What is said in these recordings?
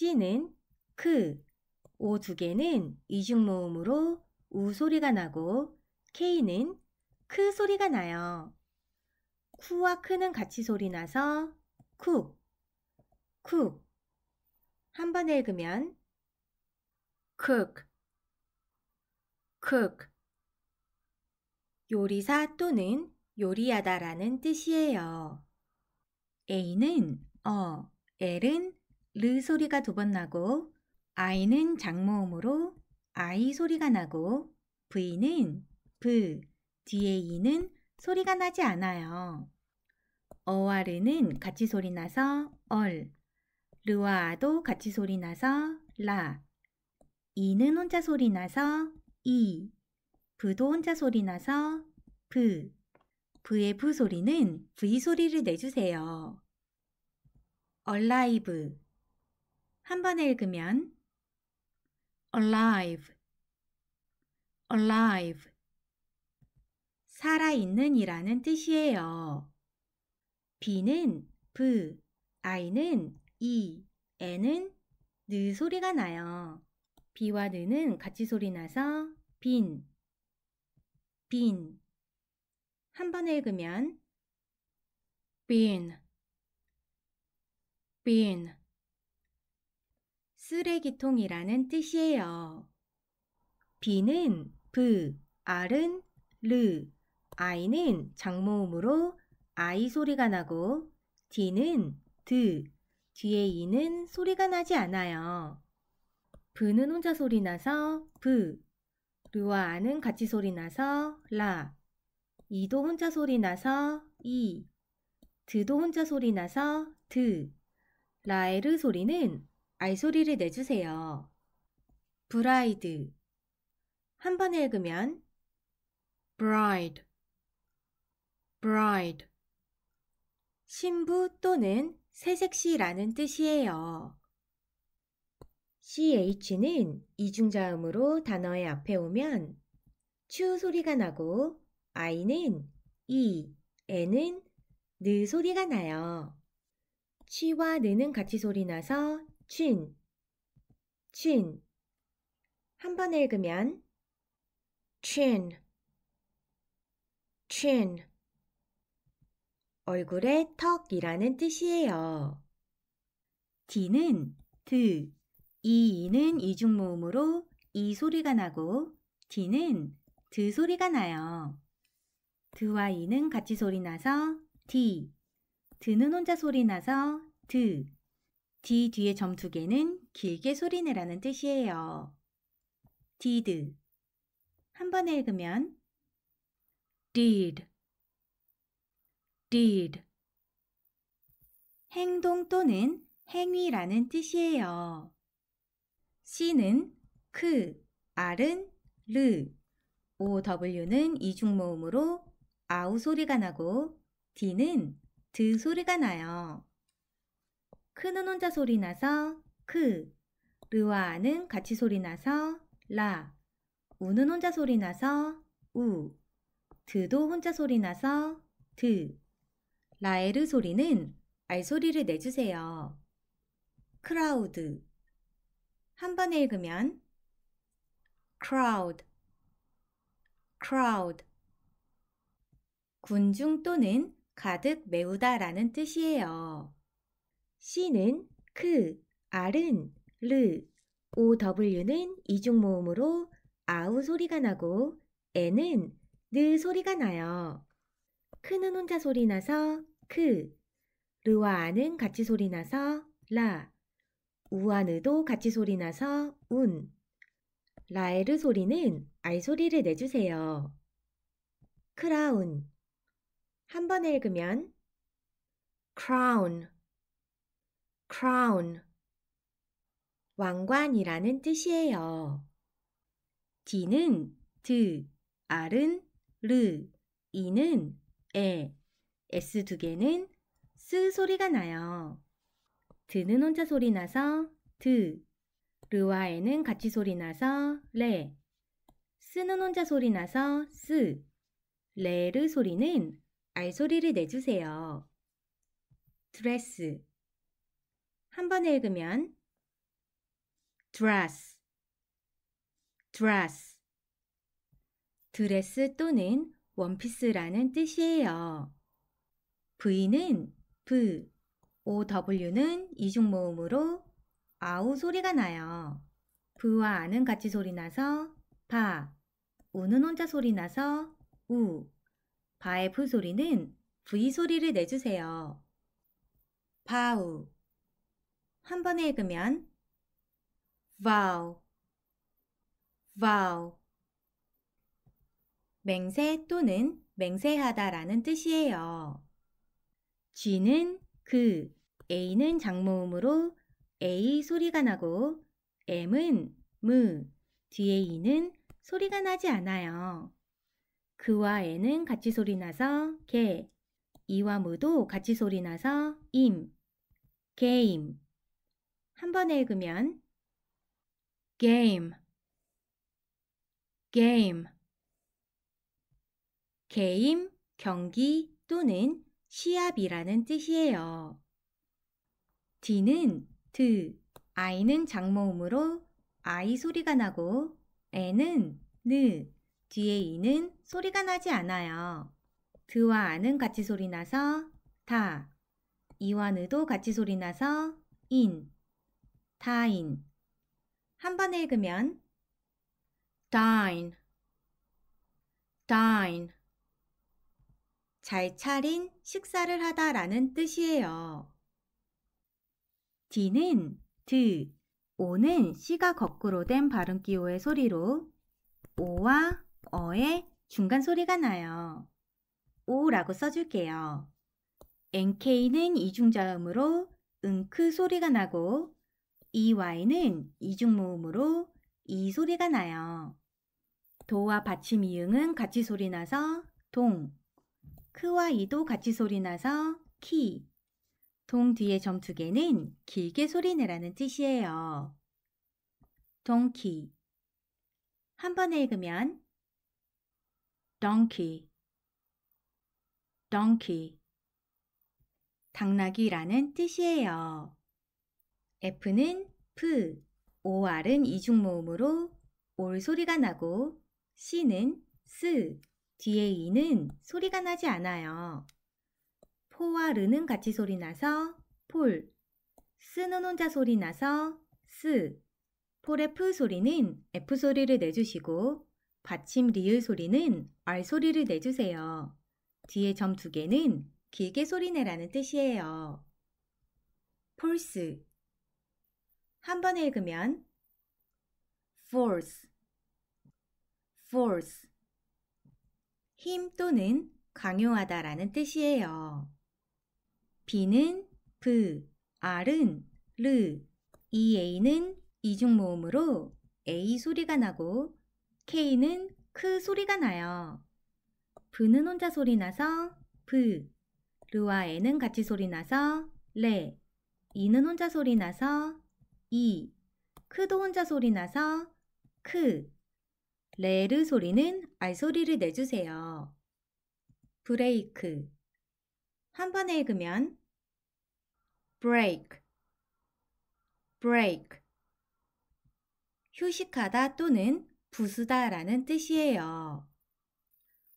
C는 크, 그, 오두 개는 이중 모음으로 우 소리가 나고 K는 크 소리가 나요. 쿠와 크는 같이 소리 나서 쿡, 쿡. 한 번 읽으면 cook, cook. 요리사 또는 요리하다라는 뜻이에요. A는 어, L은 르 소리가 두 번 나고 아이는 장모음으로 아이 소리가 나고 V는 V, 뒤에 E는 소리가 나지 않아요. 어와 르는 같이 소리 나서 얼, 르와 아도 같이 소리 나서 라, 이는 혼자 소리 나서 이, 부도 혼자 소리 나서 부, 부의 부 소리는 V 소리를 내주세요. 얼라이브 한 번에 읽으면 alive, alive, 살아있는 이라는 뜻이에요. B는 V, I는 E, N은 느 소리가 나요. B와 느는 같이 소리 나서 빈, 빈. 한번 읽으면 빈, 빈. 쓰레기통이라는 뜻이에요. 비는 브, 아은 르, 아이는 장모음으로 아이 소리가 나고 디는 드, 뒤에 이는 소리가 나지 않아요. V는 혼자 소리 나서 브, 르와 아는 같이 소리 나서 라, 이도 혼자 소리 나서 이, e, 드도 혼자 소리 나서 드, 라에르 소리는 알소리를 내주세요. 브라이드 한 번에 읽으면 bride bride 신부 또는 새색시라는 뜻이에요. ch는 이중자음으로 단어의 앞에 오면 추 소리가 나고 i는 e, n은 느 소리가 나요. 치와 느는 같이 소리 나서 친, 친. 한 번에 읽으면 c h 얼굴의 턱이라는 뜻이에요. D는 드, 이, 이는 이중 모음으로 이 소리가 나고 D는 드 소리가 나요. 드와 이는 같이 소리 나서 D, 드는 혼자 소리 나서 드, D 뒤에 점 두 개는 길게 소리내라는 뜻이에요. did 한 번에 읽으면 did did 행동 또는 행위라는 뜻이에요. C는 크, R은 르, OW는 이중 모음으로 아우 소리가 나고 D는 드 소리가 나요. 크는 혼자 소리 나서 크, 르와 아는 같이 소리 나서 라, 우는 혼자 소리 나서 우, 드도 혼자 소리 나서 드. 라에르 소리는 알 소리를 내주세요. 크라우드 한 번에 읽으면 crowd, crowd 군중 또는 가득 메우다 라는 뜻이에요. C는 크, 그, R은 르, OW는 이중 모음으로 아우 소리가 나고 N은 느 소리가 나요. 크는 혼자 소리 나서 크, 르와 아는 같이 소리 나서 라, 우와 느도 같이 소리 나서 운. 라에르 소리는 알 소리를 내주세요. 크라운 한 번에 읽으면 crown crown 왕관이라는 뜻이에요. D는 드, R은 르, E는 에, S 두 개는 스 소리가 나요. 드는 혼자 소리 나서 드, 르와 에는 같이 소리 나서 레, 스는 혼자 소리 나서 스, 레르 소리는 알 소리를 내주세요. 드레스 한 번에 읽으면 dress, dress, 드레스 또는 원피스라는 뜻이에요. V는 V, OW는 이중모음으로 아우 소리가 나요. V와 아는 같이 소리 나서 바, 우는 혼자 소리 나서 우, 바의 V 소리는 V 소리를 내주세요. 바우 한 번에 읽으면 vow, vow. 맹세 또는 맹세하다라는 뜻이에요. G는 그, A는 장모음으로 A 소리가 나고 M은 m, 뒤에 E는 소리가 나지 않아요. 그와 N은 같이 소리 나서 개, 이와 무도 같이 소리 나서 임, 개임 한 번에 읽으면 game game 게임, 경기 또는 시합이라는 뜻이에요. D는 드, I는 장모음으로 I 소리가 나고 N은 느, 뒤에 E는 소리가 나지 않아요. 드와 아는 같이 소리 나서 다, 이와 느도 같이 소리 나서 인, 타인 한번 읽으면 dine, dine 잘 차린 식사를 하다 라는 뜻이에요. d는 드, o 는 씨가 거꾸로 된 발음 기호의 소리로 오와 어의 중간 소리가 나요. 오라고 써줄게요. nk는 이중자음으로 응크 소리가 나고 EY는 이중모음으로 이 소리가 나요. 도와 받침 이응은 같이 소리 나서 동, 크와 이도 같이 소리 나서 키, 동 뒤에 점 두 개는 길게 소리 내라는 뜻이에요. 동키 한 번에 읽으면 donkey, donkey 당나귀라는 뜻이에요. F는 푸, OR은 이중 모음으로 올 소리가 나고 C는 스, 뒤에 e 는 소리가 나지 않아요. 포와 르는 같이 소리 나서 폴, 스는 혼자 소리 나서 스, 폴의 푸 소리는 F 소리를 내주시고 받침 리을 소리는 R 소리를 내주세요. 뒤에 점 두 개는 길게 소리내라는 뜻이에요. 폴스 한번 읽으면 force, force 힘 또는 강요하다라는 뜻이에요. B는 V, 그, R은 르, EA는 이중 모음으로 A 소리가 나고 K는 크 소리가 나요. V는 혼자 소리 나서 V, 르와 N은 같이 소리 나서 레, 이는 혼자 소리 나서 이. 크도 혼자 소리 나서 크. 레르 소리는 알 소리를 내주세요. 브레이크. 한 번에 읽으면 브레이크 브레이크 휴식하다 또는 부수다 라는 뜻이에요.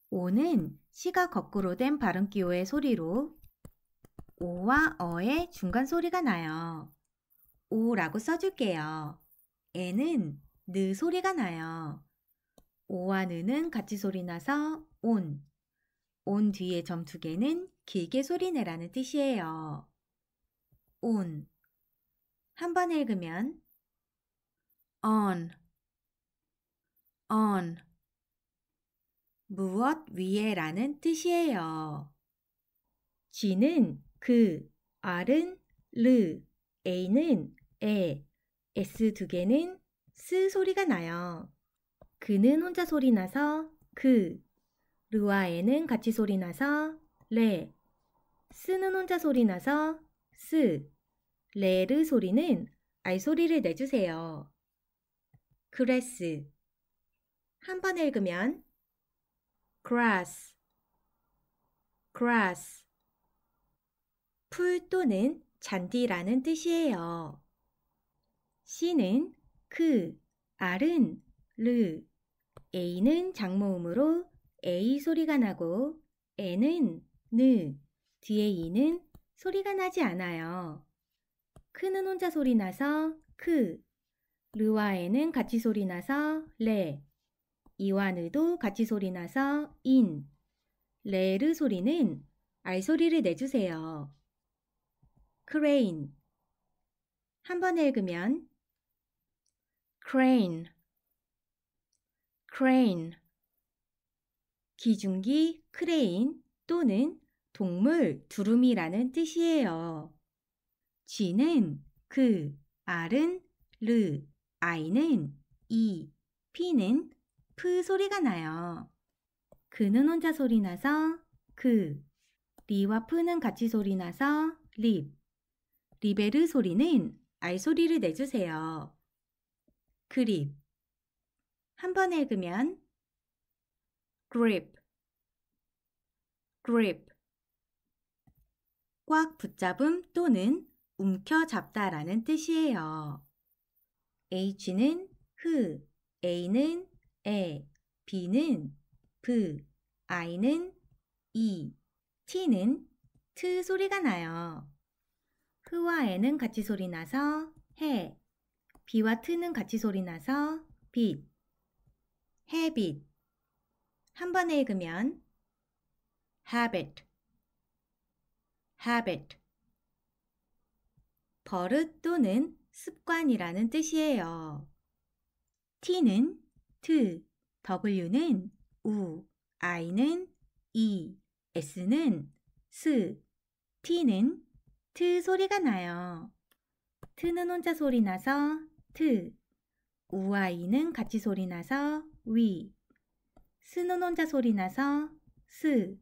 오는 시가 거꾸로 된 발음 기호의 소리로 오와 어의 중간 소리가 나요. 오라고 써줄게요. 에는 느 소리가 나요. 오와 느는 같이 소리 나서 온. 온 뒤에 점 두 개는 길게 소리 내라는 뜻이에요. 온. 한번 읽으면 on, on. 무엇 위에 라는 뜻이에요. G는 그, R은 르, A는 에, s 두 개는 스 소리가 나요. 그는 혼자 소리 나서 그, 르와 에는 같이 소리 나서 레, 스는 혼자 소리 나서 스, 레르 소리는 알 소리를 내주세요. 그레스 한번 읽으면 grass, grass 풀 또는 잔디라는 뜻이에요. C는 크, 그, R은 르, A는 장모음으로 A 소리가 나고 N은 느, 뒤에 E는 소리가 나지 않아요. 크는 혼자 소리 나서 크, 르와 에는 같이 소리 나서 레, 이와 느도 같이 소리 나서 인, 레르 소리는 알 소리를 내주세요. 크레인 한 번 읽으면 crane, crane. 기중기 크레인 또는 동물 두루미라는 뜻이에요. 쥐는 그, R은 르, 이는 이, 피는푸 소리가 나요. 그는 혼자 소리 나서 그, 리와 푸는 같이 소리 나서 립, 리베르 소리는 알 소리를 내주세요. 그립 한번 읽으면 grip grip 꽉 붙잡음 또는 움켜잡다라는 뜻이에요. H는 흐, 그, A는 에, B는 브, 그, I는 이, T는 트 소리가 나요. 흐와 그 에는 같이 소리 나서 해, 비와 트는 같이 소리 나서 빛, 해빛. 한 번에 읽으면 habit, habit. 버릇 또는 습관이라는 뜻이에요. T는 t, W는 u, I는 e, S는 s, T는 t 소리가 나요. 트는 혼자 소리 나서 트우와이는 같이 소리 나서 위 스는 혼자 소리 나서 스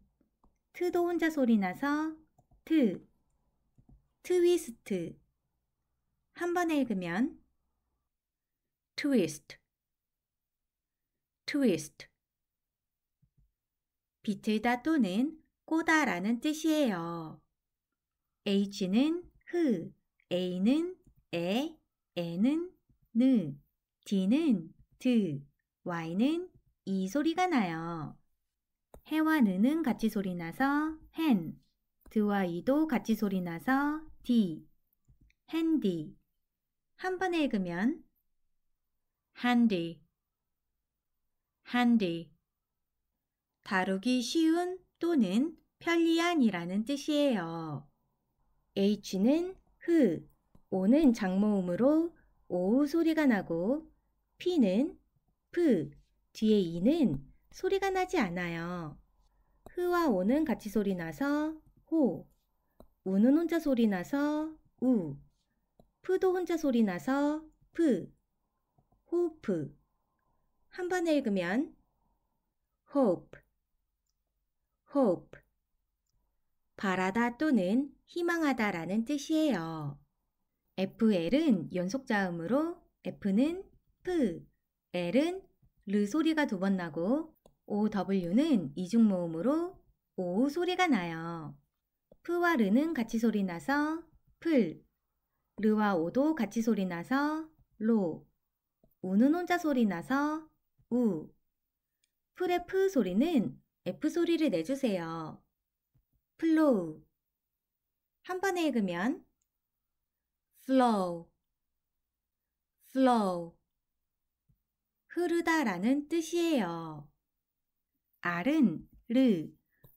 트도 혼자 소리 나서 트 트위스트 한 번에 읽으면 트위스트 트위스트 비틀다 또는 꼬다라는 뜻이에요. H는 흐, A는 에, N은 느, D는 드, Y는 이 소리가 나요. 해와 느는 같이 소리 나서 h 드와 이도 같이 소리 나서 d, 핸디. 한 번에 읽으면 h a n d 다루기 쉬운 또는 편리한이라는 뜻이에요. h는 흐, 오는 장모음으로 오 소리가 나고 피는 프 뒤에 이는 소리가 나지 않아요. 흐와 오는 같이 소리 나서 호 우는 혼자 소리 나서 우 푸도 혼자 소리 나서 푸 호프 한 번에 읽으면 hope hope 바라다 또는 희망하다라는 뜻이에요. FL은 연속자음으로 F는 F, L은 르 소리가 두 번 나고 OW는 이중 모음으로 오 소리가 나요. F와 르는 같이 소리 나서 풀, 르와 오도 같이 소리 나서 로, 우는 혼자 소리 나서 우, 풀의 프 소리는 F 소리를 내주세요. 플로우 한 번에 읽으면 flow, flow. 흐르다라는 뜻이에요. R은 르,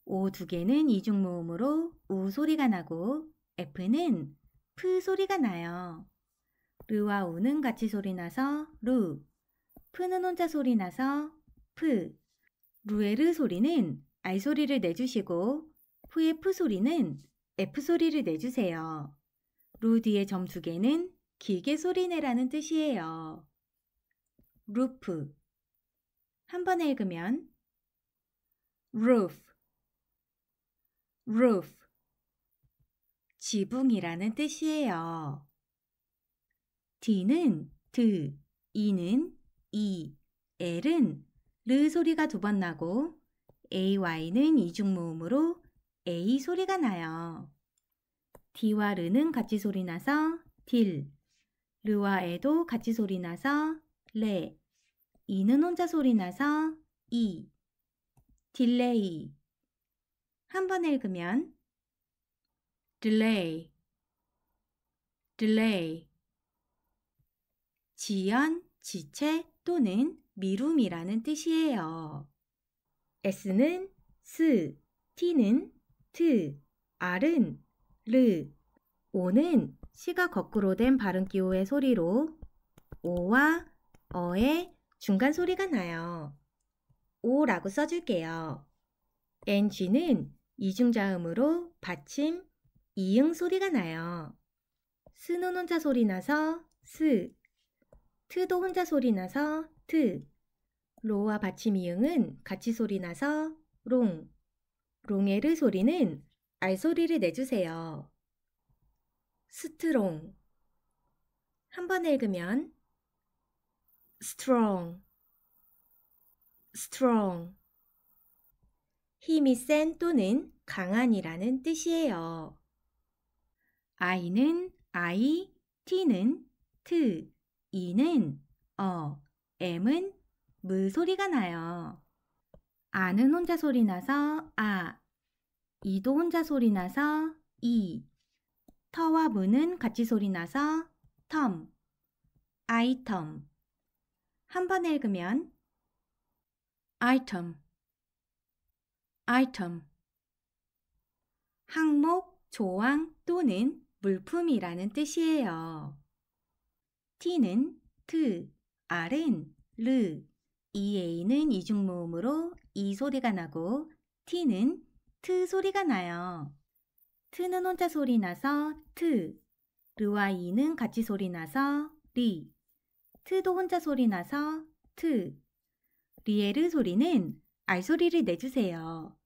O 두 개는 이중 모음으로 우 소리가 나고 F는 프 소리가 나요. 르와 우는 같이 소리 나서 루, 프는 혼자 소리 나서 프, 루에르 소리는 R 소리를 내주시고 프의 프 소리는 F 소리를 내주세요. 루디의점수 개는 길게 소리내라는 뜻이에요. 루프 한번 읽으면 roof roof 지붕이라는 뜻이에요. D는 드, E는 이, e, L은 르 소리가 두 번 나고 AY는 이중 모음으로 A 소리가 나요. 디와 르는 같이 소리 나서 딜, 르와 에도 같이 소리 나서 레, 이는 혼자 소리 나서 이, 딜레이. 한 번 읽으면 delay, delay. 지연, 지체 또는 미룸이라는 뜻이에요. S는 스, T는 트, R은 르 오는 시가 거꾸로 된 발음 기호의 소리로 오와 어의 중간 소리가 나요. 오라고 써줄게요. ng는 이중자음으로 받침, 이응 소리가 나요. 스는 혼자 소리 나서 스, 트도 혼자 소리 나서 트, 로와 받침 이응은 같이 소리 나서 롱, 롱의 르 소리는 알소리를 내주세요. 스트롱 한 번 읽으면 스트롱 스트롱 힘이 센 또는 강한이라는 뜻이에요. 아이는 아이, 티는 트, 이는 어, 엠은무 소리가 나요. 아는 혼자 소리 나서 아, 이도 혼자 소리 나서 이 터와 문은 같이 소리 나서 텀 아이텀 한 번 읽으면 아이텀 아이텀 항목, 조항 또는 물품이라는 뜻이에요. T는 트, R은 르, EA는 이중모음으로 이 소리가 나고 T는 트 소리가 나요. 트는 혼자 소리 나서 트, 르와 이는 같이 소리 나서 리, 트도 혼자 소리 나서 트, 리에르 소리는 알 소리를 내주세요.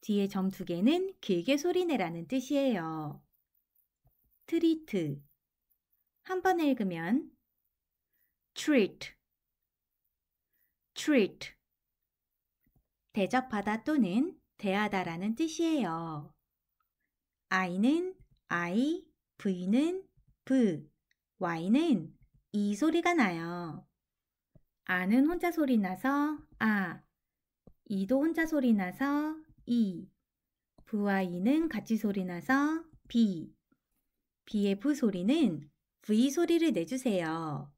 뒤에 점 두 개는 길게 소리내라는 뜻이에요. 트리트 한 번에 읽으면 treat, treat 대접하다 또는 대하다라는 뜻이에요. I는 I, V는 V, Y는 이 소리가 나요. 아는 혼자 소리 나서 아, 이도 혼자 소리 나서 이, V와 E는 같이 소리 나서 B, B의 V 소리는 V 소리를 내주세요.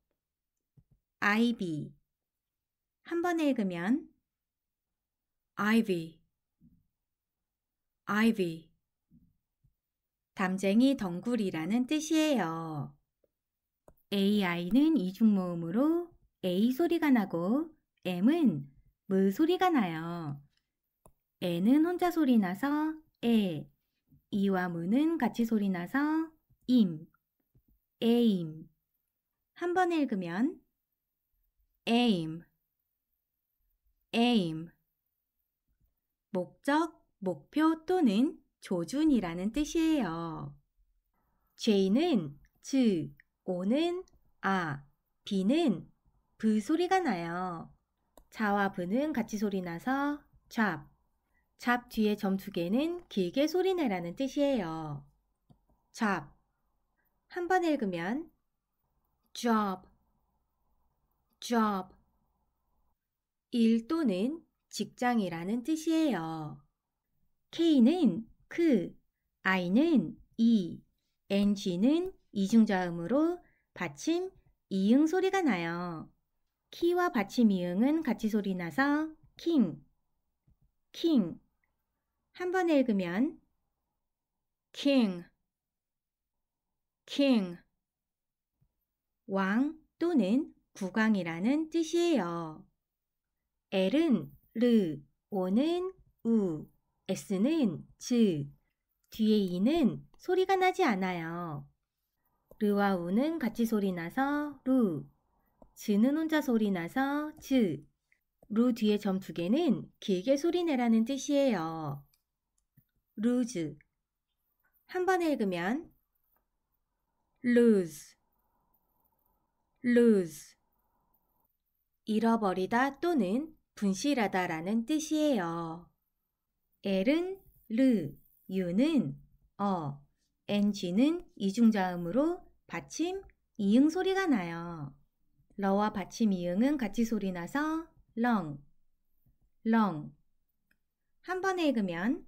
IB 한 번에 읽으면 i v ivy 담쟁이 덩굴이라는 뜻이에요. AI는 이중 모음으로 A 소리가 나고 M은 무 소리가 나요. N은 혼자 소리 나서 에, 이와 무는 같이 소리 나서 임, 에임. 한번 읽으면 에임, 에임. 목적, 목표 또는 조준이라는 뜻이에요. 죄는 즈, 오는 아, 비는 브 소리가 나요. 자와 브는 같이 소리 나서 잡. 잡 뒤에 점 두 개는 길게 소리내라는 뜻이에요. 잡. 한번 읽으면 job, job. 일 또는 직장이라는 뜻이에요. K는 크, 그, I는 이, NG는 이중자음으로 받침, 이응 소리가 나요. 키와 받침 이응은 같이 소리 나서 킹, 킹. 한 번에 읽으면 king, king. 왕 또는 국왕이라는 뜻이에요. L은 르, O는 우, s는 즈, 뒤에 이는 소리가 나지 않아요. 르와 우는 같이 소리 나서 루, 즈는 혼자 소리 나서 즈, 루 뒤에 점 두 개는 길게 소리 내라는 뜻이에요. 루즈 한번 읽으면 lose, lose 잃어버리다 또는 분실하다라는 뜻이에요. 엘은 르, 유는 어, 엔지는 이중자음으로 받침, 이응 소리가 나요. 러와 받침 이응은 같이 소리 나서 렁, 렁. 한 번에 읽으면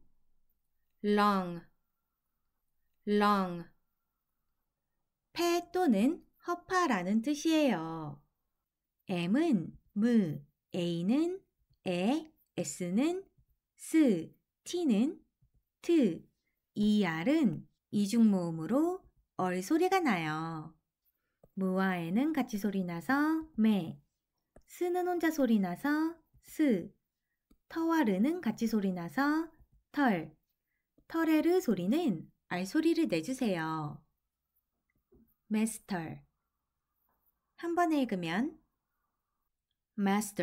l o n 폐 또는 허파라는 뜻이에요. M은 무, A는 에, S는 스, t는 t, er은 이중모음으로 얼 소리가 나요. 무와에는 같이 소리 나서 매, 스는 혼자 소리 나서 스, 터와 르는 같이 소리 나서 털, 털에르 소리는 알 소리를 내주세요. m 스털한 번에 읽으면 마스터 t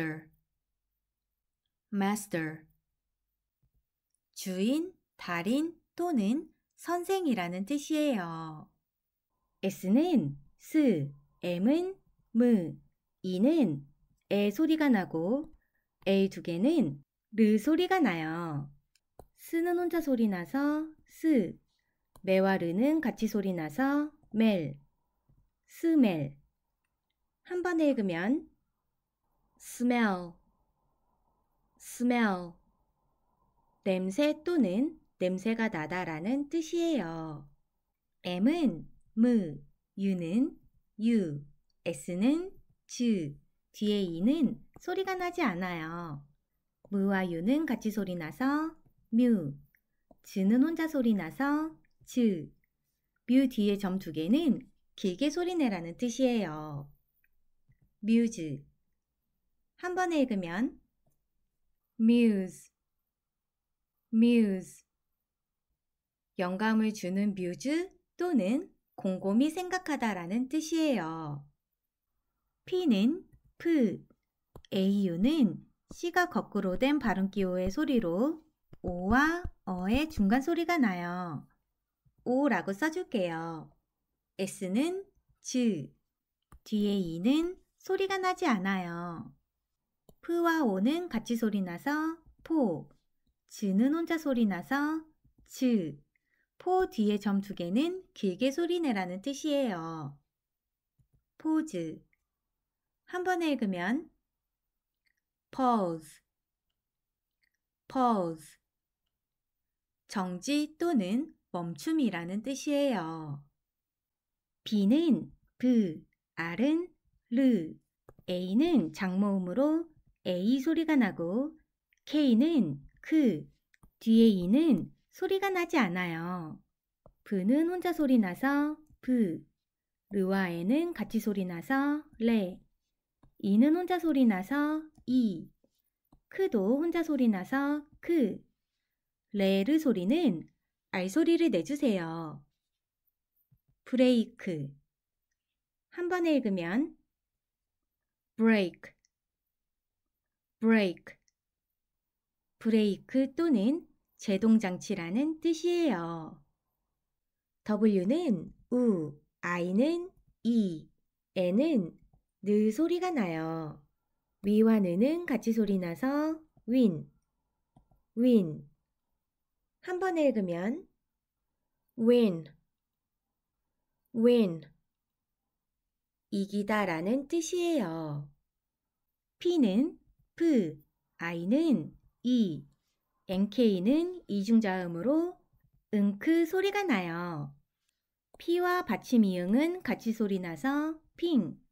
e r 주인, 달인 또는 선생이라는 뜻이에요. S는 스, M은 무, E는 에 소리가 나고 A 두 개는 르 소리가 나요. 스는 혼자 소리 나서 스, 메와 르는 같이 소리 나서 멜, 스멜. 한 번에 읽으면 s m e l 냄새 또는 냄새가 나다라는 뜻이에요. M은 무, U는 유, S는 즈, 뒤에 이는 소리가 나지 않아요. m 와 u 는 같이 소리 나서 뮤, 즈는 혼자 소리 나서 즈, 뮤 뒤에 점 두 개는 길게 소리내라는 뜻이에요. 뮤즈 한 번에 읽으면 뮤즈 muse 영감을 주는 뮤즈 또는 곰곰이 생각하다라는 뜻이에요. P는 P, AU는 C가 거꾸로 된 발음 기호의 소리로 O와 어의 중간 소리가 나요. O라고 써줄게요. S는 즈, 뒤에 E는 소리가 나지 않아요. P와 O는 같이 소리 나서 포, 즈는 혼자 소리 나서 즈, 포 뒤에 점 두 개는 길게 소리내라는 뜻이에요. 포즈 한 번에 읽으면 pause, pause 정지 또는 멈춤이라는 뜻이에요. B는 B, 그, R은 르, A는 장모음으로 A 소리가 나고 K는 그 뒤에 이는 소리가 나지 않아요. 브는 혼자 소리 나서 브, 르와 에는 같이 소리 나서 레, 이는 혼자 소리 나서 이, 크도 혼자 소리 나서 크, 레르 소리는 알 소리를 내주세요. 브레이크 한 번에 읽으면 브레이크. 브레이크. 브레이크 또는 제동장치라는 뜻이에요. W는 우, I는 이, N은 느 소리가 나요. 위와 느는 같이 소리 나서 윈, 윈. 한번 읽으면 win, win. 이기다 라는 뜻이에요. P는 P, I는 이, nk는 이중자음으로 응크 소리가 나요. p와 받침 이응은 같이 소리 나서 핑,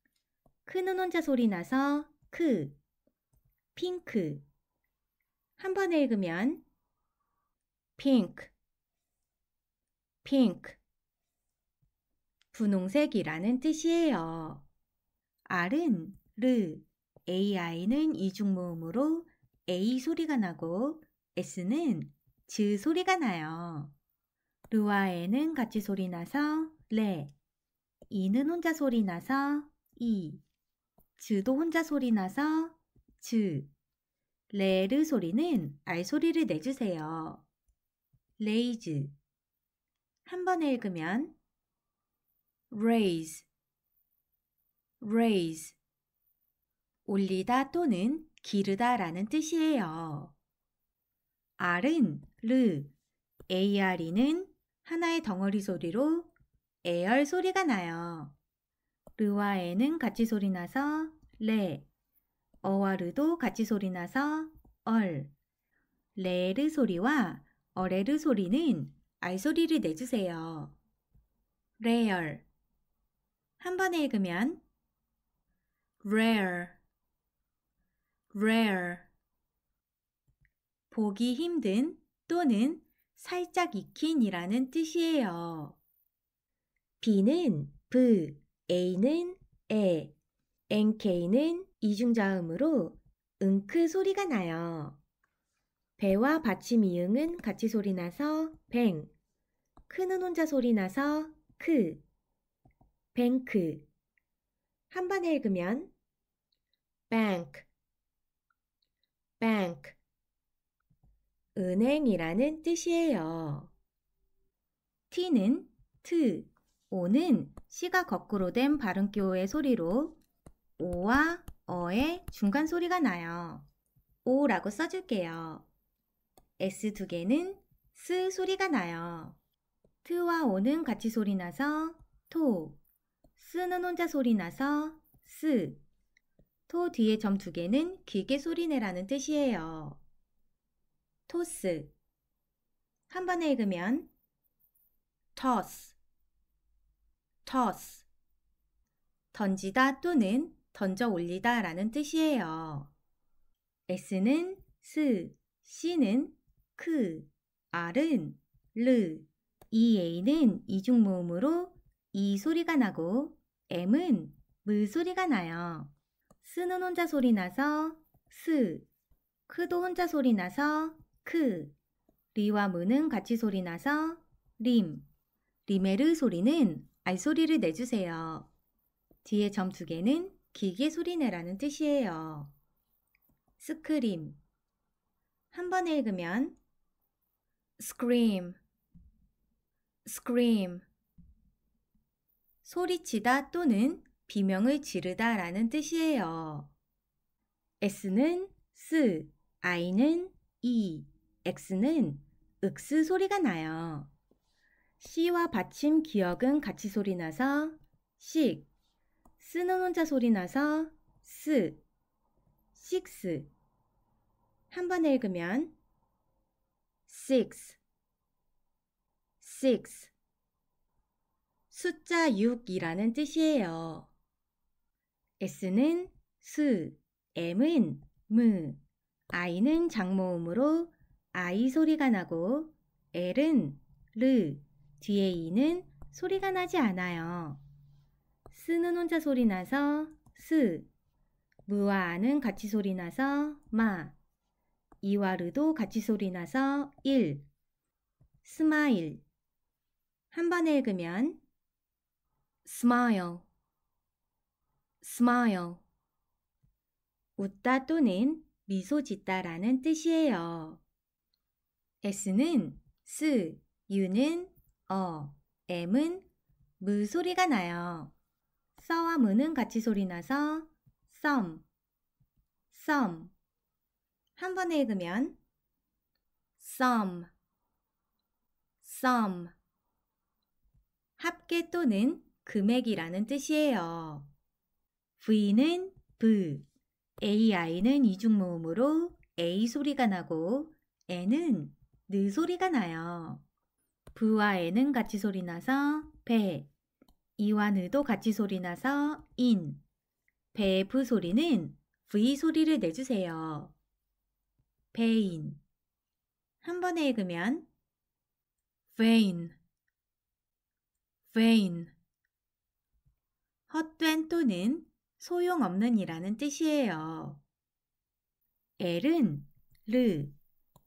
크는 혼자 소리 나서 크, 핑크. 한 번 읽으면 핑크, 핑크. 분홍색이라는 뜻이에요. R은 르, AI는 이중모음으로 A 소리가 나고 S는 즈 소리가 나요. 루와 에는 같이 소리 나서 레, 이는 혼자 소리 나서 이, 즈도 혼자 소리 나서 즈, 레르 소리는 알 소리를 내주세요. 레이즈 한 번에 읽으면 raise, raise 올리다 또는 기르다라는 뜻이에요. R은 르, AR이는 하나의 덩어리 소리로 에얼 소리가 나요. 르와 에는 같이 소리 나서 레, 어와 르도 같이 소리 나서 얼. 레르 소리와 어레르 소리는 알 소리를 내주세요. 레얼 한 번에 읽으면 rare rare 보기 힘든 또는 살짝 익힌이라는 뜻이에요. B는 B, A는 에, NK는 이중자음으로 응크 소리가 나요. 배와 받침 이응은 같이 소리 나서 뱅, 크는 혼자 소리 나서 크, 뱅크. 한 번에 읽으면 bank, bank 은행이라는 뜻이에요. t는 t, o는 c가 거꾸로 된 발음교의 소리로 오와 어의 중간 소리가 나요. 오라고 써줄게요. s 두 개는 s 소리가 나요. t와 o는 같이 소리 나서 토, 스는 혼자 소리 나서 스, 토 뒤에 점 두 개는 길게 소리내라는 뜻이에요. 토스 한 번에 읽으면 토스 토스 던지다 또는 던져 올리다 라는 뜻이에요. S는 스, C는 크, R은 르, EA는 이중모음으로 이 소리가 나고 M은 무 소리가 나요. 스는 혼자 소리 나서 스, 크도 혼자 소리 나서 크, 리와 무는 같이 소리 나서 림, 리메르 소리는 알소리를 내주세요. 뒤에 점 두 개는 길게 소리내라는 뜻이에요. 스크림 한 번에 읽으면 스크림, 스크림 소리치다 또는 비명을 지르다 라는 뜻이에요. S는 S, I는 E, X는 윽스 소리가 나요. C와 받침 기억은 같이 소리 나서 씩, 쓰는 혼자 소리 나서 스, 식스. 한 번에 읽으면 six, six. 숫자 6이라는 뜻이에요. S는 스, M은 무, I는 장모음으로 I 소리가 나고 L은 르, 뒤에 E는 소리가 나지 않아요. 스는 혼자 소리 나서 스, 무와 아는 같이 소리 나서 마, 이와 르도 같이 소리 나서 일, 스마일. 한 번에 읽으면 스마일 smile. 웃다 또는 미소 짓다라는 뜻이에요. S는 s, U는 어, M은 무 소리가 나요. 써와 무는 같이 소리 나서 some, some. 한 번에 읽으면 some, some. 합계 또는 금액이라는 뜻이에요. V는 V, AI는 이중모음으로 A 소리가 나고 N은 느 소리가 나요. V와 N은 같이 소리 나서 배, 이와 느도 같이 소리 나서 인, 배의 V 소리는 V 소리를 내주세요. 배인 한 번에 읽으면 vein, vein 헛된 또는 소용없는 이라는 뜻이에요. 엘은 르,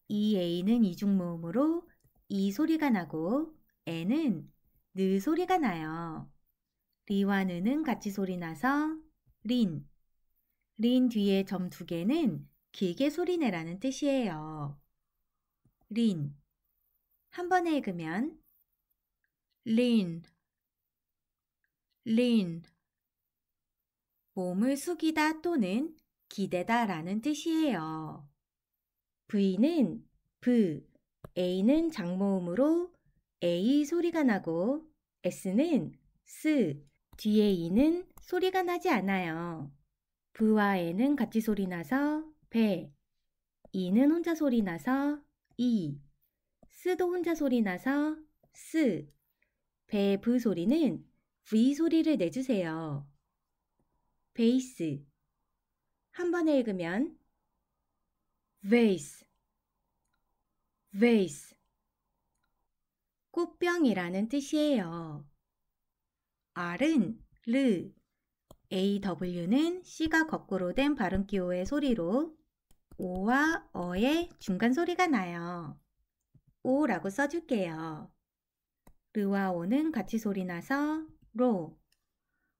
이에이는 e 이중모음으로 이 소리가 나고 에은느 소리가 나요. 리와 느은 같이 소리 나서 린, 린 뒤에 점 두 개는 길게 소리내라는 뜻이에요. 린, 한 번에 읽으면 린, 린 몸을 숙이다 또는 기대다 라는 뜻이에요. V는 V, A는 장모음으로 A 소리가 나고 S는 S, 뒤에 E는 소리가 나지 않아요. V와 N은 같이 소리 나서 배, E는 혼자 소리 나서 이, e, 스도 혼자 소리 나서 스, 배, 브 소리는 V 소리를 내주세요. 베이스 한 번에 읽으면 vase, vase 꽃병이라는 뜻이에요. R은 르, AW는 C가 거꾸로 된 발음 기호의 소리로 O와 어의 중간 소리가 나요. O라고 써줄게요. 르와 O는 같이 소리 나서 로,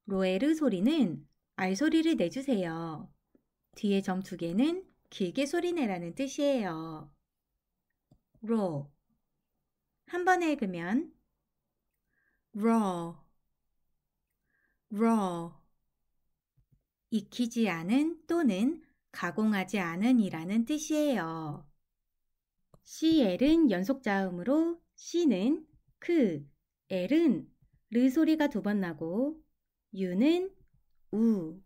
로에르 소리는 알 소리를 내주세요. 뒤에 점 두 개는 길게 소리내라는 뜻이에요. 로. 한 번에 읽으면 r a 익히지 않은 또는 가공하지 않은이라는 뜻이에요. CL은 연속 자음으로 C는 크, 그 L은 르 소리가 두 번 나고 U는 우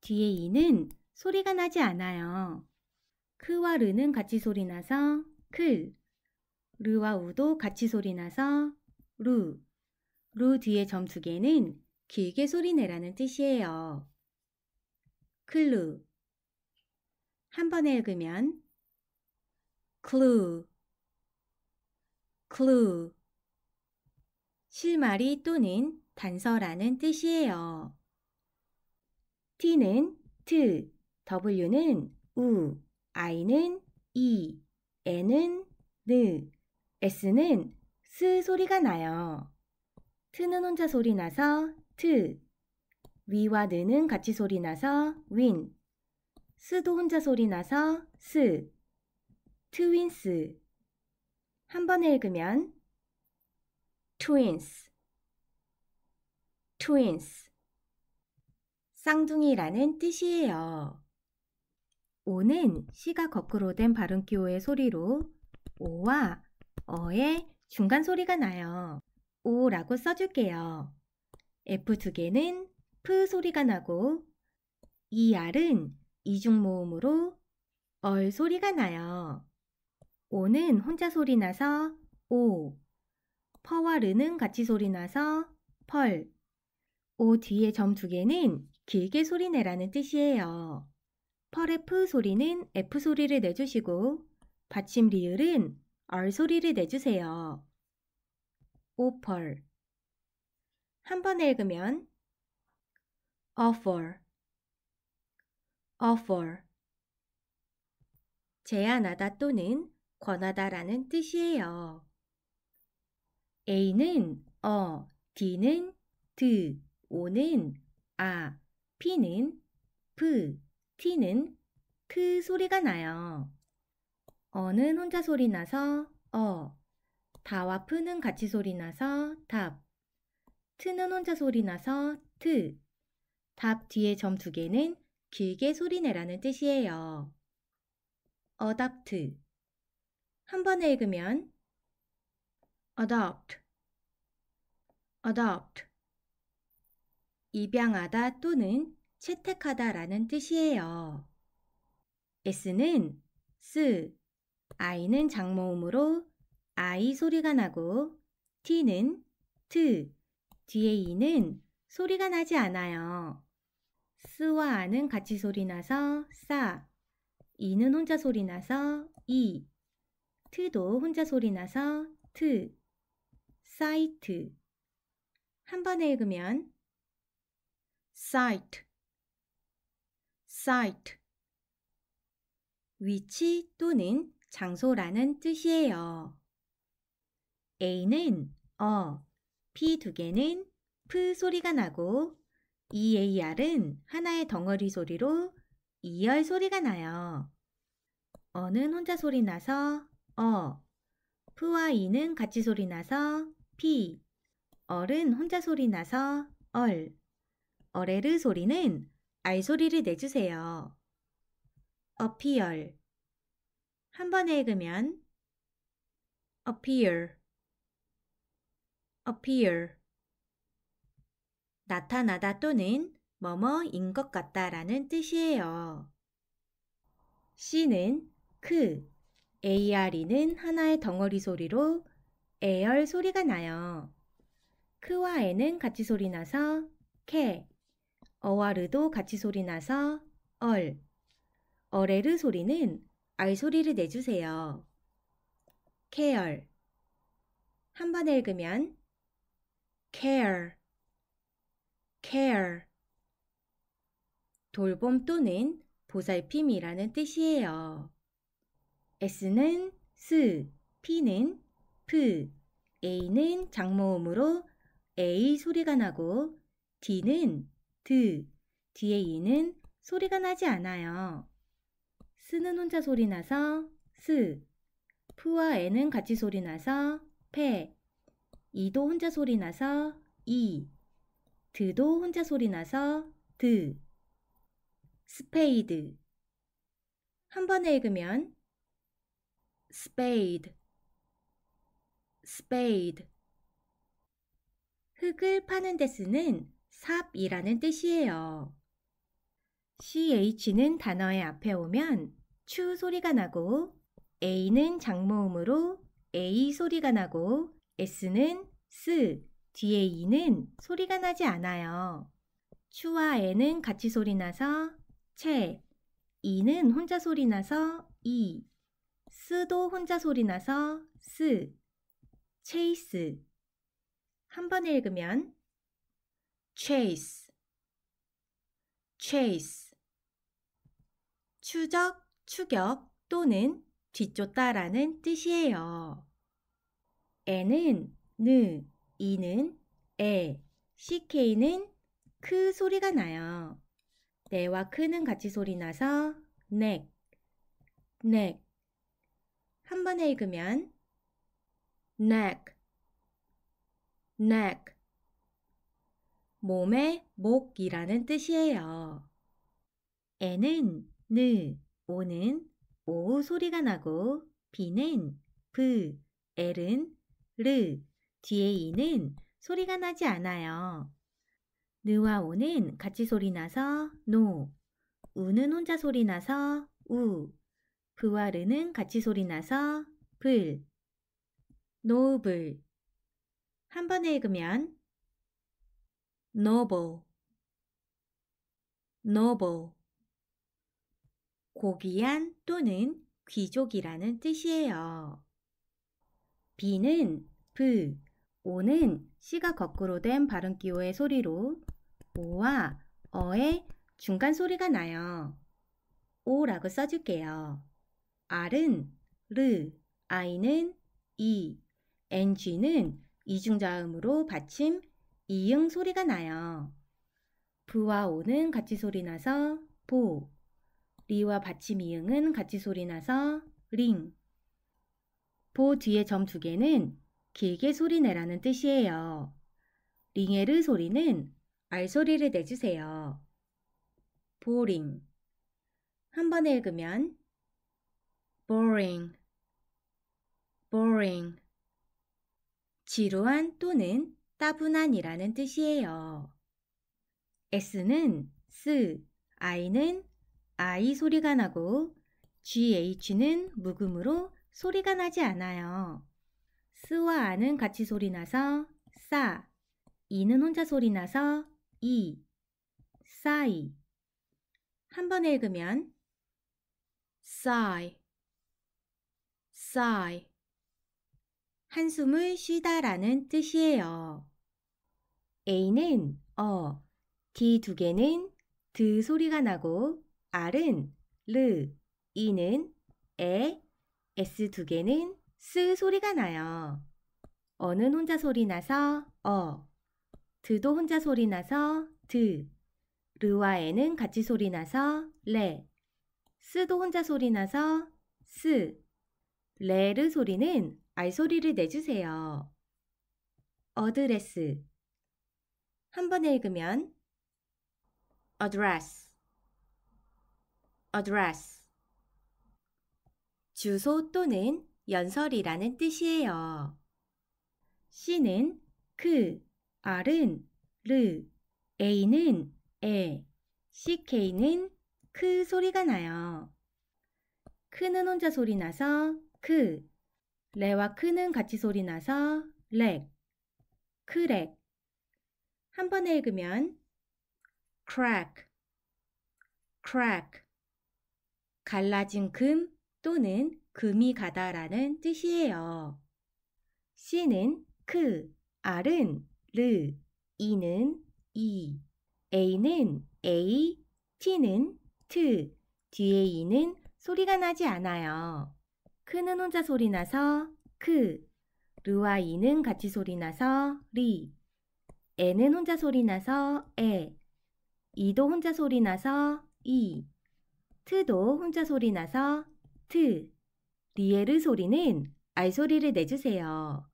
뒤에 이는 소리가 나지 않아요. 크와 르는 같이 소리 나서 클 르와 우도 같이 소리 나서 루. 루 뒤에 점 두 개는 길게 소리 내라는 뜻이에요. 클루. 한 번에 읽으면 클루. 클루. 실마리 또는 단서라는 뜻이에요. T는 T, W는 U, I는 E, N은 N, S는 S 소리가 나요. T는 혼자 소리 나서 T, 위와 느는 같이 소리 나서 Win, 스도 혼자 소리 나서 스, 트윈스. 한 번에 읽으면 트윈스, 트윈스. 쌍둥이라는 뜻이에요. 오는 시가 거꾸로 된 발음 기호의 소리로 오와 어의 중간 소리가 나요. 오라고 써줄게요. F 두 개는 프 소리가 나고 ER은 이중 모음으로 얼 소리가 나요. 오는 혼자 소리 나서 오, 퍼와 르는 같이 소리 나서 펄. 오 뒤에 점 두 개는 길게 소리내라는 뜻이에요. 펄F 소리는 F 소리를 내주시고 받침 리을은 R 소리를 내주세요. 오펄 한번 읽으면 offer offer 제안하다 또는 권하다라는 뜻이에요. A는 어, D는 드, O는 아, P는 P, T는 트 소리가 나요. 어는 혼자 소리 나서 어, 다와 푸는 같이 소리 나서 답, 트는 혼자 소리 나서 트, 답 뒤에 점 두 개는 길게 소리내라는 뜻이에요. 어답트 한 번에 읽으면 adopt, adopt 입양하다 또는 채택하다라는 뜻이에요. s는 s, i는 장모음으로 i 소리가 나고 t는 t, 뒤에 e는 소리가 나지 않아요. 스와 아는 같이 소리 나서 싸, e 는 혼자 소리 나서 이, e, 트도 혼자 소리 나서 트, 사이트. 한 번에 읽으면 s i t s i t 위치 또는 장소라는 뜻이에요. A는 어, P 두 개는 프 소리가 나고 EAR은 하나의 덩어리 소리로 이열 e 소리가 나요. 어는 혼자 소리 나서 어, 프와 이는 같이 소리 나서 피, 얼은 혼자 소리 나서 얼, 어레르 소리는 알 소리를 내주세요. appear 한 번에 읽으면 appear appear 나타나다 또는 뭐뭐인 것 같다라는 뜻이에요. C는 크, AR이는 하나의 덩어리 소리로 에열 소리가 나요. 크와 에는 같이 소리 나서 캐, 어와 르도 같이 소리 나서 얼. 어레르 소리는 알 소리를 내주세요. 케얼. 한번 읽으면 care, care. 돌봄 또는 보살핌이라는 뜻이에요. S는 s, P는 p, A는 장모음으로 A 소리가 나고 D는 드 뒤에 이는 소리가 나지 않아요. 스는 혼자 소리 나서 스 푸와 에는 같이 소리 나서 페 이도 혼자 소리 나서 이 드도 혼자 소리 나서 드 스페이드 한 번에 읽으면 스페이드 스페이드 흙을 파는 데 쓰는 삽이라는 뜻이에요. ch는 단어의 앞에 오면 추 소리가 나고 a는 장모음으로 a 소리가 나고 s는 s, 뒤에 e는 소리가 나지 않아요. 추와 에는 같이 소리 나서 채, 이는 혼자 소리 나서 이, e, 스도 혼자 소리 나서 스, 체이스. 한번 읽으면 chase, chase. 추적, 추격 또는 뒤쫓다라는 뜻이에요. 에는 느, 이는 에, ck는 크 소리가 나요. 네와 크는 같이 소리 나서 넥, 넥. 한 번에 읽으면 neck, neck. 몸의 목이라는 뜻이에요. 에는 느, 오는 오 소리가 나고 비는 브, 엘은 르, 뒤에 이는 소리가 나지 않아요. 느와 오는 같이 소리 나서 노, 우는 혼자 소리 나서 우, 브와 르는 같이 소리 나서 불, 노블. 한 번에 읽으면 noble, noble. 고귀한 또는 귀족이라는 뜻이에요. 비는 브, 오는 씨가 거꾸로 된 발음 기호의 소리로 오와 어의 중간 소리가 나요. 오라고 써줄게요. R은 르, I는 이, NG는 이중자음으로 받침 이응 소리가 나요. 부와 오는 같이 소리 나서 보, 리와 받침 이응은 같이 소리 나서 링. 보 뒤에 점 두 개는 길게 소리 내라는 뜻이에요. 링에르 소리는 알 소리를 내주세요. 보링. 한 번에 읽으면 boring, boring. 지루한 또는 따분한이라는 뜻이에요. S는 s, I는 I 소리가 나고 GH는 묵음으로 소리가 나지 않아요. 스와 아는 같이 소리 나서 싸, 이는 혼자 소리 나서 이, 싸이. 한번 읽으면 s 이 g 이 한숨을 쉬다라는 뜻이에요. A는 어, D 두 개는 드 소리가 나고 R은 르, E는 에, S 두 개는 스 소리가 나요. 어는 혼자 소리 나서 어, 드도 혼자 소리 나서 드, 르와 에는 같이 소리 나서 레, 스도 혼자 소리 나서 스, 레르 소리는 알소리를 내주세요. 어드레스 한 번 읽으면 address address 주소 또는 연설이라는 뜻이에요. C는 그, R은 르, A는 에, CK는 크 소리가 나요. 크는 혼자 소리 나서 크, 레와 크는 같이 소리 나서 렉, 크렉한 번에 읽으면 crack, crack. 갈라진 금 또는 금이 가다라는 뜻이에요. C는 크, R은 르, E는 이, e. A는 A, T는 트, 뒤에 E는 소리가 나지 않아요. 크는 혼자 소리 나서 크, 르와 이는 같이 소리 나서 리, 에는 혼자 소리 나서 에, 이도 혼자 소리 나서 이, 트도 혼자 소리 나서 트, 리에르 소리는 알 소리를 내주세요.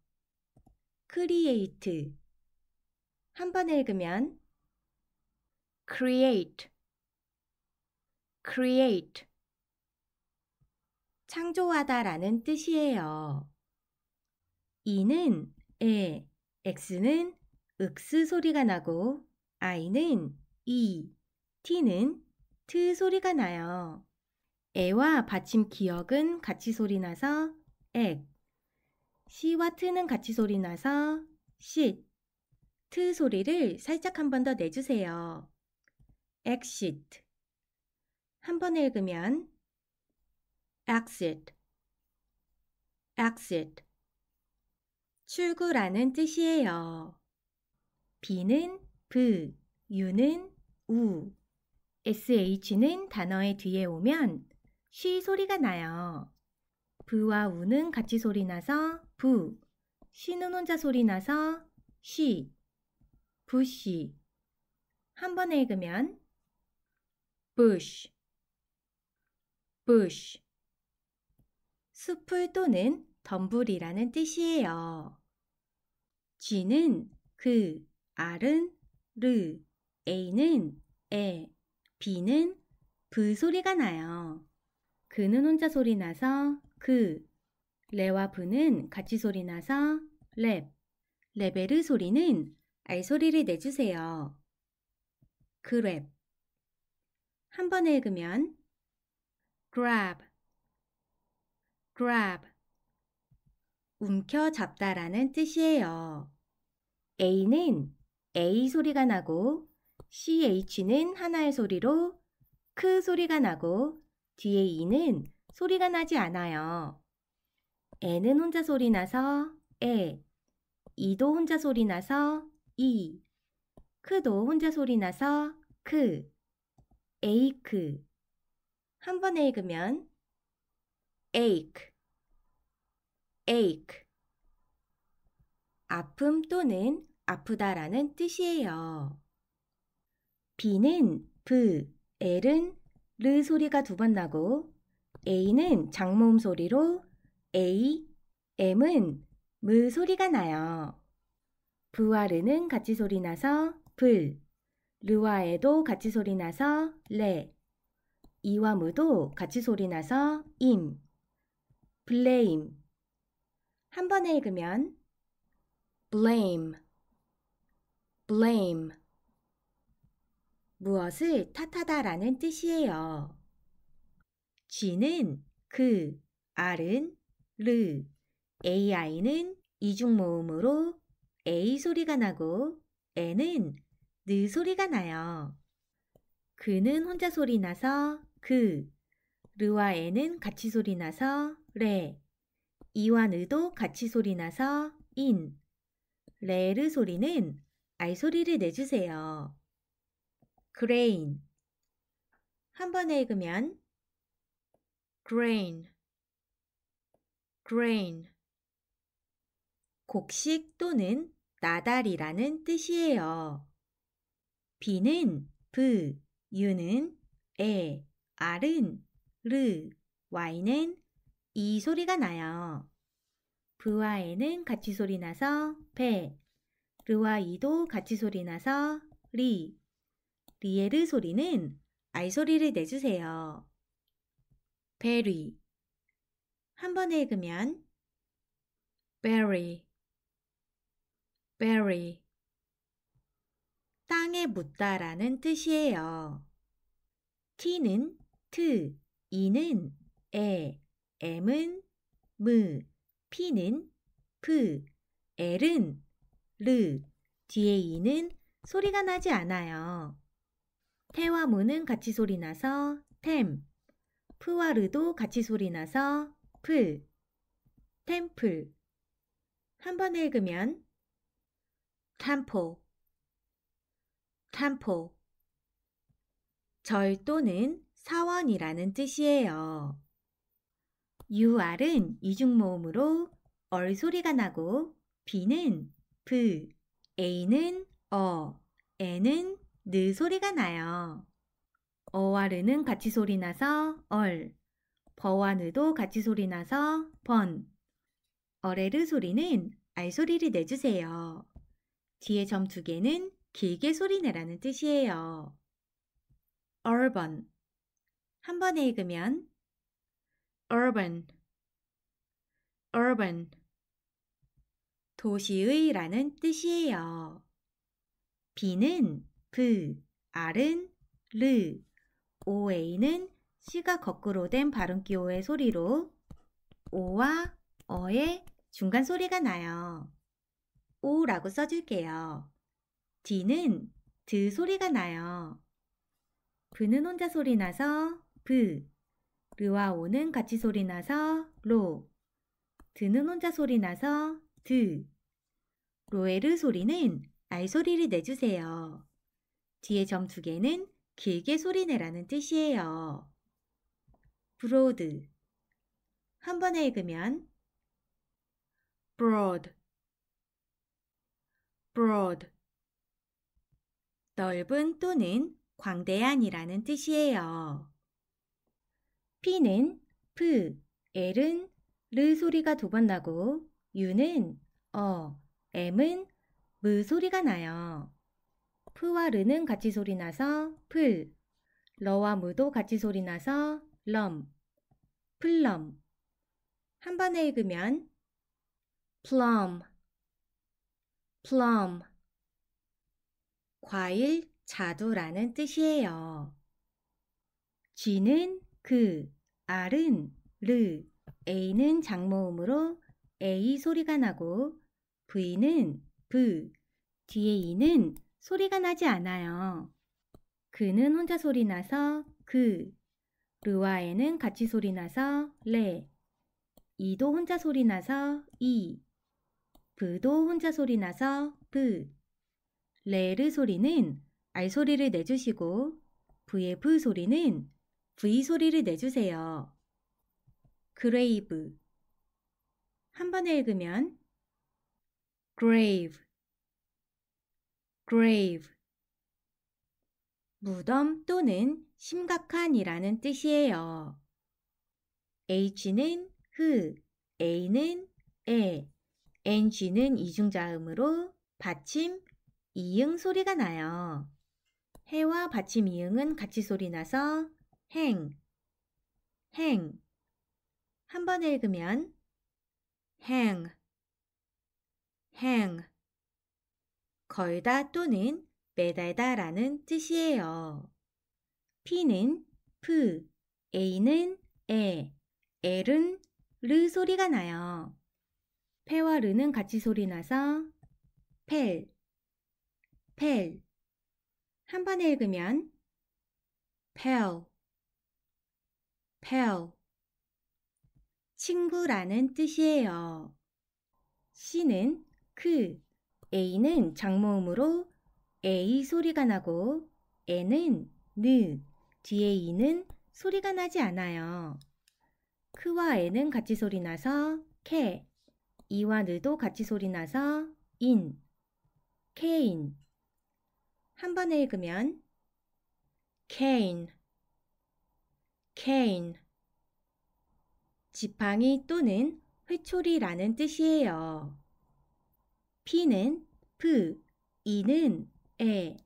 크리에이트 한번 읽으면 create create 창조하다라는 뜻이에요. 이는 에, x는 윽스 소리가 나고 i는 이, t는 트 소리가 나요. 에와 받침 기억은 같이 소리 나서 액, 시와 트는 같이 소리 나서 쉿, 트 소리를 살짝 한 번 더 내주세요. 엑시트 한 번 읽으면 exit, exit. 출구라는 뜻이에요. B는 V, U는 U, SH는 단어의 뒤에 오면 쉬 소리가 나요. V와 U는 같이 소리 나서 부, 쉬는 혼자 소리 나서 쉬, 부시. 한 번에 읽으면 bush, bush. 숲을 또는 덤불이라는 뜻이에요. 쥐는 그, R은 르, 이는 에, 비는브 그 소리가 나요. 그는 혼자 소리 나서 그, 레와 브는 같이 소리 나서 랩, 레베르 소리는 알 소리를 내주세요. 그랩 한 번에 읽으면 grab grab 움켜잡다라는 뜻이에요. A는 A 소리가 나고 CH는 하나의 소리로 크 소리가 나고 뒤에 E는 소리가 나지 않아요. N은 혼자 소리 나서 에, E도 혼자 소리 나서 E 크도 혼자 소리 나서 크, 에이크. 한 번에 읽으면 ache, ache. 아픔 또는 아프다라는 뜻이에요. B는 V, L은 르 소리가 두 번 나고 A는 장모음 소리로 A, M은 무 소리가 나요. V와 르는 같이 소리 나서 불, 르와 에도 같이 소리 나서 레, 이와 무도 같이 소리 나서 임. blame 한 번에 읽으면 blame blame 무엇을 탓하다라는 뜻이에요. 쥐는 그, R은 르, AI는 이중 모음으로 A 소리가 나고 N은 느 소리가 나요. 그는 혼자 소리 나서 그, 르와 N은 같이 소리 나서 레 이와 느도 같이 소리 나서 인 레르 소리는 알 소리를 내주세요. 그레인 한 번에 읽으면 grain grain 곡식 또는 나달이라는 뜻이에요. 비는 브, 유는 에, 알은 르, 와인은 이 소리가 나요. 부와 에는 같이 소리 나서 배, 르와 이도 같이 소리 나서 리, 리에르 소리는 알 소리를 내주세요. 베리 한번 읽으면 베리 베리 땅에 묻다라는 뜻이에요. 티는 트, 이는 에, M은 무, P는 프, L은 르, 뒤에 e 는 소리가 나지 않아요. 태와 무는 같이 소리 나서 템, 푸와 르도 같이 소리 나서 풀, 템플. 한번 읽으면 탐포, 탐포. 절또는 사원이라는 뜻이에요. UR은 이중모음으로 얼 소리가 나고 B는 브, A는 어, N은 느 소리가 나요. 어와 르는 같이 소리 나서 얼, 버와 느도 같이 소리 나서 번. 어레르 소리는 알 소리를 내주세요. 뒤에 점 두 개는 길게 소리 내라는 뜻이에요. 얼번 한 번에 읽으면 urban, urban. 도시의라는 뜻이에요. 비는 V, R은 르, 에이는시가 거꾸로 된 발음 기호의 소리로 오와 어의 중간 소리가 나요. 오라고 써줄게요. 디는드 소리가 나요. V는 혼자 소리 나서 V, 르와 오는 같이 소리 나서 로 드는 혼자 소리 나서 드 로에르 소리는 알 소리를 내주세요. 뒤에 점 두 개는 길게 소리내라는 뜻이에요. 브로드 한 번에 읽으면 broad broad 넓은 또는 광대한이라는 뜻이에요. P는 푸, L은 르 소리가 두 번 나고 U는 어, M은 무 소리가 나요. 푸와 르는 같이 소리 나서 풀, 러와 무도 같이 소리 나서 럼, 플럼. 한 번에 읽으면 plum, plum. 과일, 자두라는 뜻이에요. 쥐는 그, R은 르, A는 장모음으로 A 소리가 나고 V는 V, 뒤에 E는 소리가 나지 않아요. 그는 혼자 소리 나서 그, 르와 에는 같이 소리 나서 레, 이도 혼자 소리 나서 이, e, 브도 혼자 소리 나서 브, 레르 소리는 알 소리를 내주시고 브의 브 소리는 V 소리를 내주세요. 그레이브 한 번에 읽으면 grave grave 무덤 또는 심각한이라는 뜻이에요. h는 흐, 그, a는 에, ng는 이중자음으로 받침, 이응 소리가 나요. 해와 받침 이응은 같이 소리 나서 행, 행. 한번 읽으면 행, 행. 거 g 다 또는 매달다 라는 뜻이에요. P는 푸, A는 에, L은 르 소리가 나요. 패와 르는 같이 소리 나서 펠, 펠. 한번 읽으면 펠, pal 친구라는 뜻이에요. C는 그, A는 장모음으로 A 소리가 나고 N은 느, 뒤에 E는 소리가 나지 않아요. 크와 N은 같이 소리 나서 캐, E와 느도 같이 소리 나서 인, 케인 한 번에 읽으면 케인 cane 지팡이 또는 회초리라는 뜻이에요. P는 P, E는 에,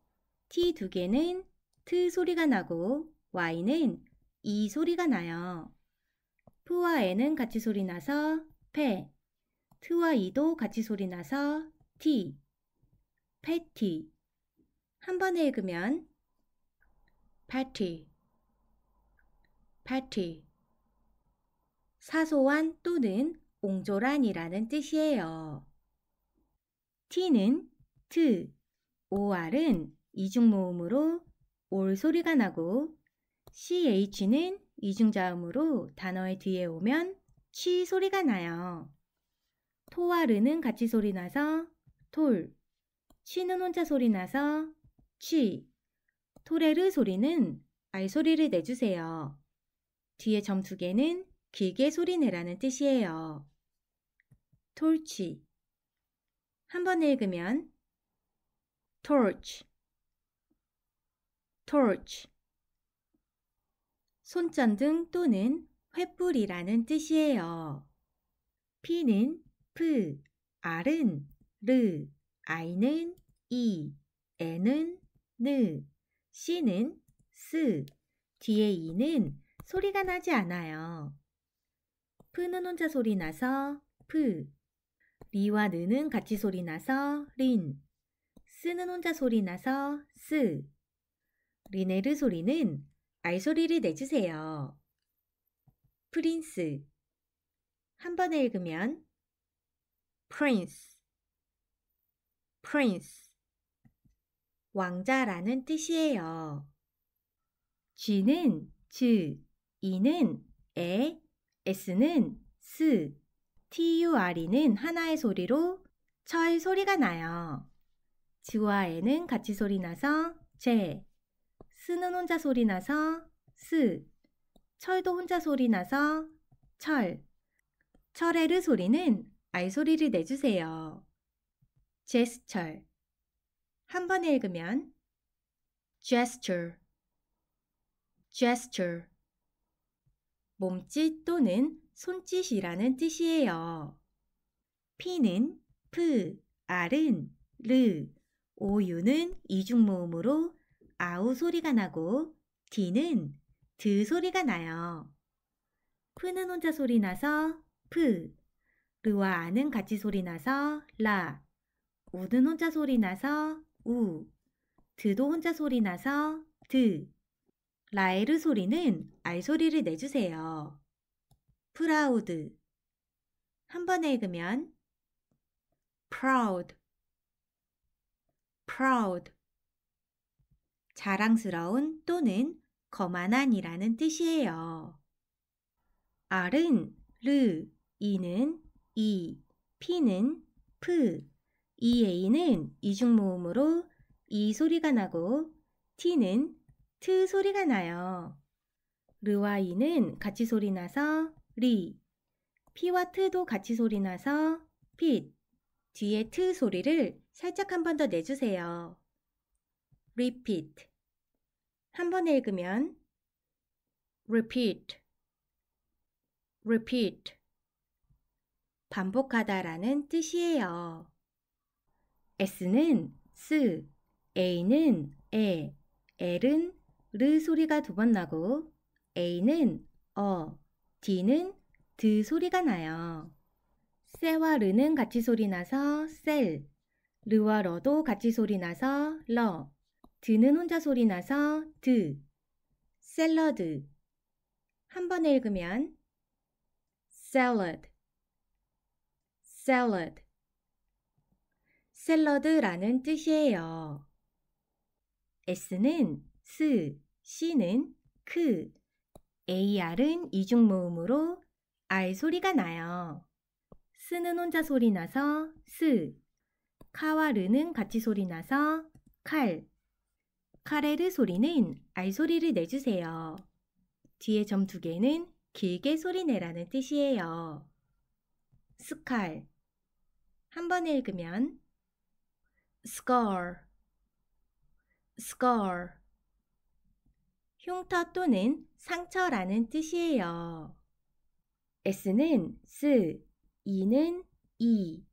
T 두 개는 트 소리가 나고 Y는 이 소리가 나요. P와 에는 같이 소리 나서 페, 트와 이도 같이 소리 나서 T, 패티. 한 번에 읽으면 패티. p e 사소한 또는 옹졸한이라는 뜻이에요. t는 t, or은 이중모음으로 올 소리가 나고 ch는 이중자음으로 단어의 뒤에 오면 치 소리가 나요. 토와 르는 같이 소리 나서 톨, 치는 혼자 소리 나서 취, 토레르 소리는 알 소리를 내주세요. 뒤에 점 두 개는 길게 소리내라는 뜻이에요. 톨치 한번 읽으면 torch torch 손전등 또는 횃불이라는 뜻이에요. P는 P, R은 르, I는 E, N은 느, C는 스, 뒤에 E는 소리가 나지 않아요. 푸는 혼자 소리 나서 푸. 리와 느는 같이 소리 나서 린. 쓰는 혼자 소리 나서 쓰. 리네르 소리는 알 소리를 내주세요. 프린스. 한 번에 읽으면 프린스, 프린스. 왕자라는 뜻이에요. 쥐는 즈, 이는 에, s는 스, tur이는 하나의 소리로 철 소리가 나요. 지와 에는 같이 소리 나서 제, 스는 혼자 소리 나서 스, 철도 혼자 소리 나서 철, 철에르 소리는 알 소리를 내주세요. 제스철 한번 읽으면 gesture, gesture 몸짓 또는 손짓이라는 뜻이에요. 피는 프, 알은 르, 오유는 이중 모음으로 아우 소리가 나고 디는 드 소리가 나요. 푸는 혼자 소리 나서 푸, 르와 아는 같이 소리 나서 라, 우는 혼자 소리 나서 우, 드도 혼자 소리 나서 드, 라에르 소리는 알 소리를 내주세요. 프라우드 한 번에 읽으면 proud proud 자랑스러운 또는 거만한이라는 뜻이에요. R은 르, E는 이, P는 프, EA는 이중모음으로 이 소리가 나고 T는 트 소리가 나요. 르와 이는 같이 소리 나서 리, 피와 트도 같이 소리 나서 핏, 뒤에 트 소리를 살짝 한 번 더 내주세요. repeat 한번 읽으면 repeat, repeat 반복하다라는 뜻이에요. S는 s, A는 에, L은 르 소리가 두 번 나고 A는 어, D는 드 소리가 나요. 쎄와 르는 같이 소리 나서 셀, 르와 러도 같이 소리 나서 러, 드는 혼자 소리 나서 드, 샐러드. 한 번에 읽으면 salad, salad, 샐러드라는 뜻이에요. S는 스, C는 크, 그, AR은 이중 모음으로 R 소리가 나요. 스는 혼자 소리 나서 스, 카와 르는 같이 소리 나서 칼, 카레르 소리는 R 소리를 내주세요. 뒤에 점 두 개는 길게 소리 내라는 뜻이에요. 스칼 한 번에 읽으면 scar, scar 흉터 또는 상처라는 뜻이에요. S는 S, E는 E,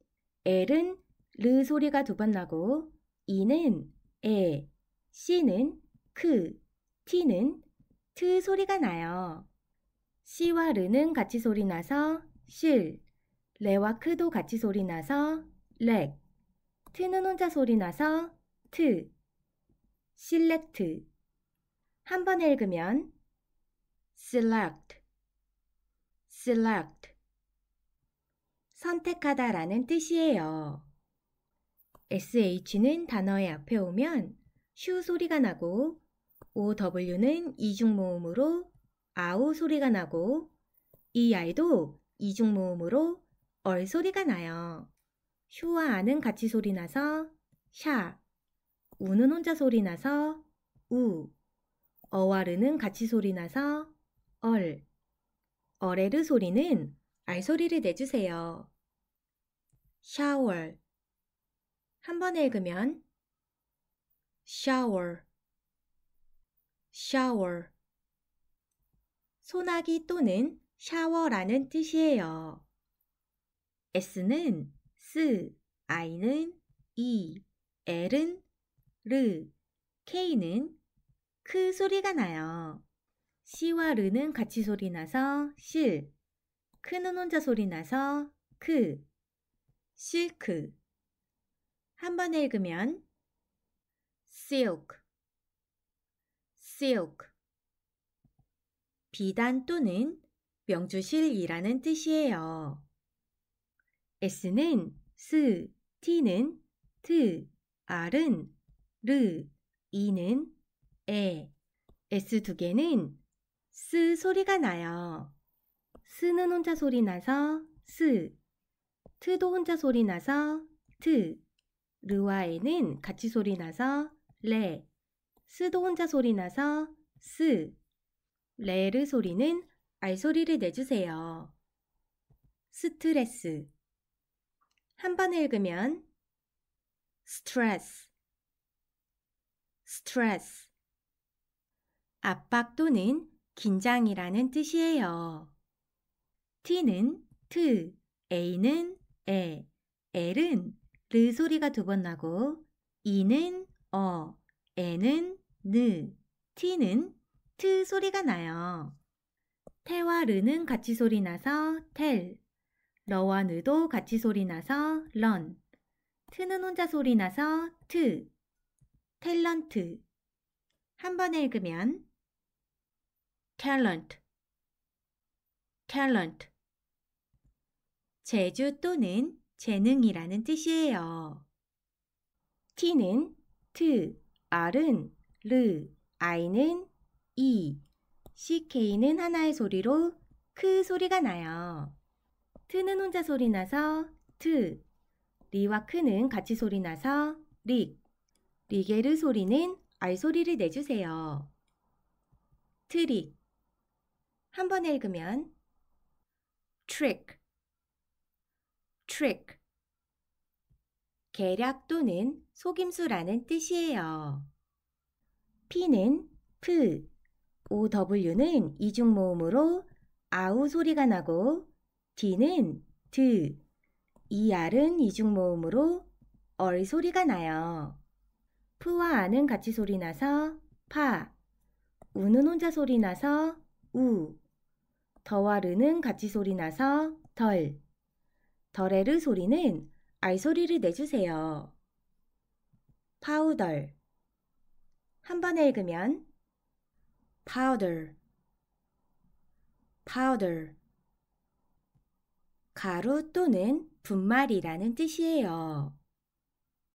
L은 르 소리가 두 번 나고 E는 에, C는 크, T는 트 소리가 나요. C와 르는 같이 소리 나서 실, 레와 크도 같이 소리 나서 렉, 트는 혼자 소리 나서 트, 실렉트. 한번 읽으면 select, select 선택하다 라는 뜻이에요. sh는 단어의 앞에 오면 슈 소리가 나고 OW는 이중 모음으로 아우 소리가 나고 EI도 이중 모음으로 얼 소리가 나요. 슈와 아는 같이 소리 나서 샤, 우는 혼자 소리 나서 우, 어와르는 같이 소리 나서 얼, 어레르 소리는 알 소리를 내주세요. 샤월 한번 읽으면 샤워 샤워 소나기 또는 샤워라는 뜻이에요. S는 s, I는 E, L은 르, K는 크 그 소리가 나요. 시와 르는 같이 소리 나서 실, 크는 혼자 소리 나서 크, 실크. 한번 읽으면 silk, silk. 비단 또는 명주실이라는 뜻이에요. S는 스, T는 트, R은 르, E는 에, s 두 개는 쓰 소리가 나요. 쓰는 혼자 소리 나서 쓰, 트도 혼자 소리 나서 트, 르와 에는 같이 소리 나서 레, 쓰도 혼자 소리 나서 쓰, 레르 소리는 알 소리를 내주세요. 스트레스 한 번에 읽으면 스트레스 스트레스 압박 또는 긴장이라는 뜻이에요. T는 T, A는 에, L은 르 소리가 두 번 나고 E는 어, N은 느, T는 트 소리가 나요. 태와 르는 같이 소리 나서 텔, 러와 느도 같이 소리 나서 런, 트는 혼자 소리 나서 트, 탤런트. 한 번에 읽으면 talent, talent. 재주 또는 재능이라는 뜻이에요. T는 t, R은 르, I는 E, CK는 하나의 소리로 크 소리가 나요. 트는 혼자 소리 나서 트, 리와 크는 같이 소리 나서 릭, 리게르 소리는 알 소리를 내주세요. 트릭 한번 읽으면 trick, trick. 계략 또는 속임수라는 뜻이에요. P는 P, OW는 이중 모음으로 아우 소리가 나고 D는 D, ER은 이중 모음으로 얼 소리가 나요. P와 아는 같이 소리 나서 파, 우는 혼자 소리 나서 우, 더와르는 같이 소리 나서 덜. 덜에르 소리는 알 소리를 내주세요. 파우덜. 한 번에 읽으면 파우 w 파우 r 가루 또는 분말이라는 뜻이에요.